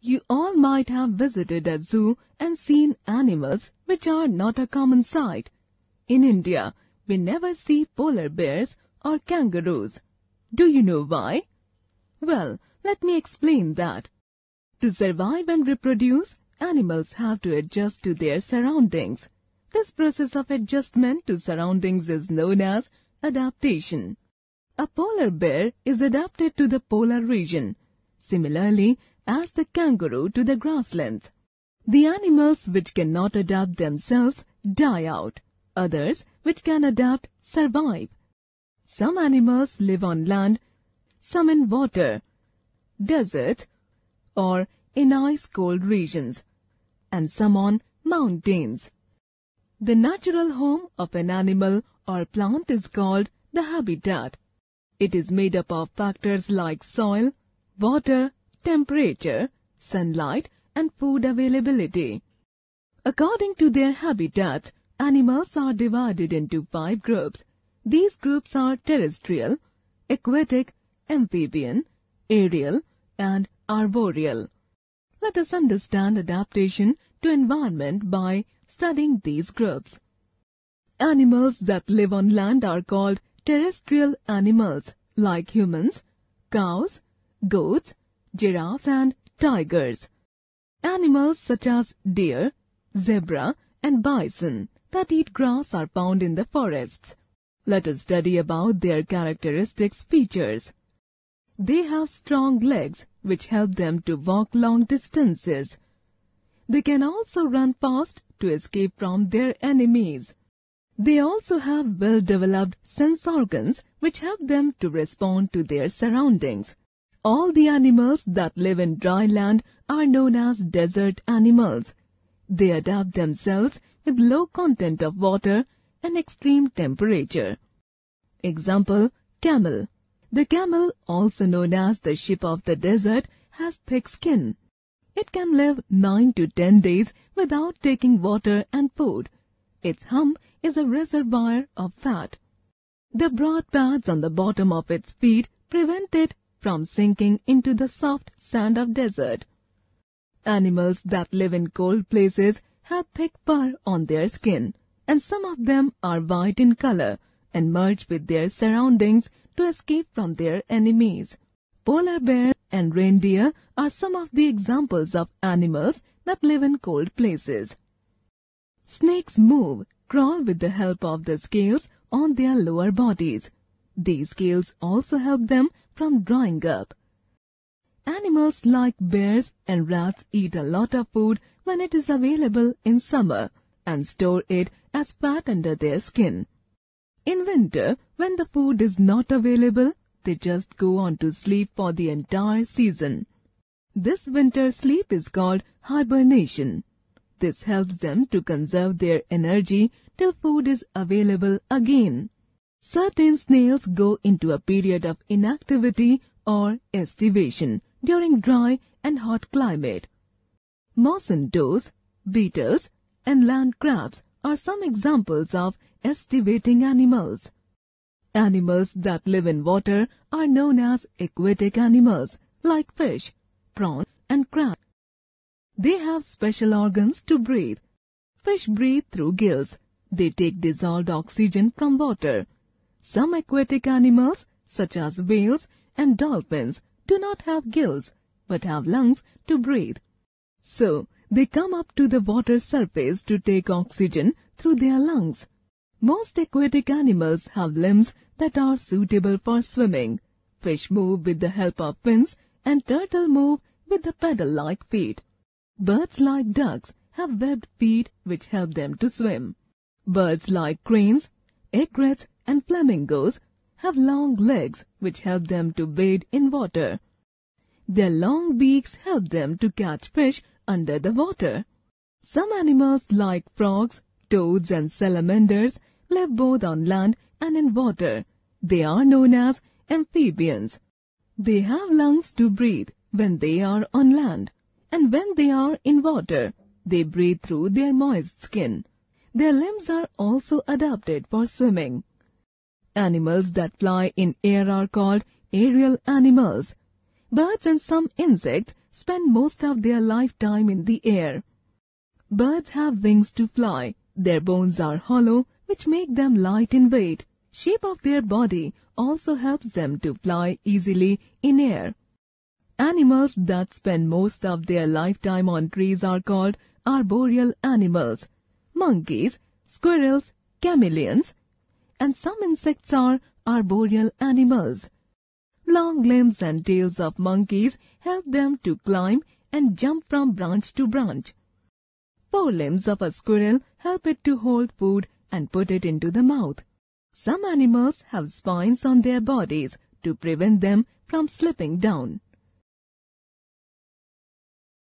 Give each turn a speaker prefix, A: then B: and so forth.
A: You all might have visited a zoo and seen animals which are not a common sight. In India, we never see polar bears or kangaroos. Do you know why? Well, let me explain that. To survive and reproduce, animals have to adjust to their surroundings. This process of adjustment to surroundings is known as adaptation. A polar bear is adapted to the polar region. Similarly, as the kangaroo to the grasslands. The animals which cannot adapt themselves die out. Others which can adapt survive. Some animals live on land, some in water, desert, or in ice-cold regions, and some on mountains. The natural home of an animal or plant is called the habitat. It is made up of factors like soil, water, temperature, sunlight and food availability. According to their habitats, animals are divided into five groups. These groups are terrestrial, aquatic, amphibian, aerial and arboreal. Let us understand adaptation to environment by studying these groups. Animals that live on land are called terrestrial animals like humans, cows, goats, Giraffes and tigers. Animals such as deer, zebra and bison that eat grass are found in the forests. Let us study about their characteristics features. They have strong legs which help them to walk long distances. They can also run fast to escape from their enemies. They also have well-developed sense organs which help them to respond to their surroundings. All the animals that live in dry land are known as desert animals. They adapt themselves with low content of water and extreme temperature. Example, camel. The camel, also known as the sheep of the desert, has thick skin. It can live 9 to 10 days without taking water and food. Its hump is a reservoir of fat. The broad pads on the bottom of its feet prevent it from sinking into the soft sand of desert. Animals that live in cold places have thick fur on their skin, and some of them are white in color and merge with their surroundings to escape from their enemies. Polar bears and reindeer are some of the examples of animals that live in cold places. Snakes move, crawl with the help of the scales on their lower bodies these scales also help them from drying up. Animals like bears and rats eat a lot of food when it is available in summer and store it as fat under their skin. In winter, when the food is not available, they just go on to sleep for the entire season. This winter sleep is called hibernation. This helps them to conserve their energy till food is available again. Certain snails go into a period of inactivity or estivation during dry and hot climate. doves, beetles, and land crabs are some examples of estivating animals. Animals that live in water are known as aquatic animals like fish, prawn, and crab. They have special organs to breathe. Fish breathe through gills. They take dissolved oxygen from water some aquatic animals, such as whales and dolphins, do not have gills but have lungs to breathe. So, they come up to the water surface to take oxygen through their lungs. Most aquatic animals have limbs that are suitable for swimming. Fish move with the help of fins and turtle move with the paddle-like feet. Birds like ducks have webbed feet which help them to swim. Birds like cranes, egrets and flamingos have long legs which help them to bathe in water. Their long beaks help them to catch fish under the water. Some animals like frogs, toads and salamanders live both on land and in water. They are known as amphibians. They have lungs to breathe when they are on land and when they are in water. They breathe through their moist skin. Their limbs are also adapted for swimming. Animals that fly in air are called aerial animals. Birds and some insects spend most of their lifetime in the air. Birds have wings to fly. Their bones are hollow, which make them light in weight. Shape of their body also helps them to fly easily in air. Animals that spend most of their lifetime on trees are called arboreal animals. Monkeys, squirrels, chameleons, and some insects are arboreal animals. Long limbs and tails of monkeys help them to climb and jump from branch to branch. Four limbs of a squirrel help it to hold food and put it into the mouth. Some animals have spines on their bodies to prevent them from slipping down.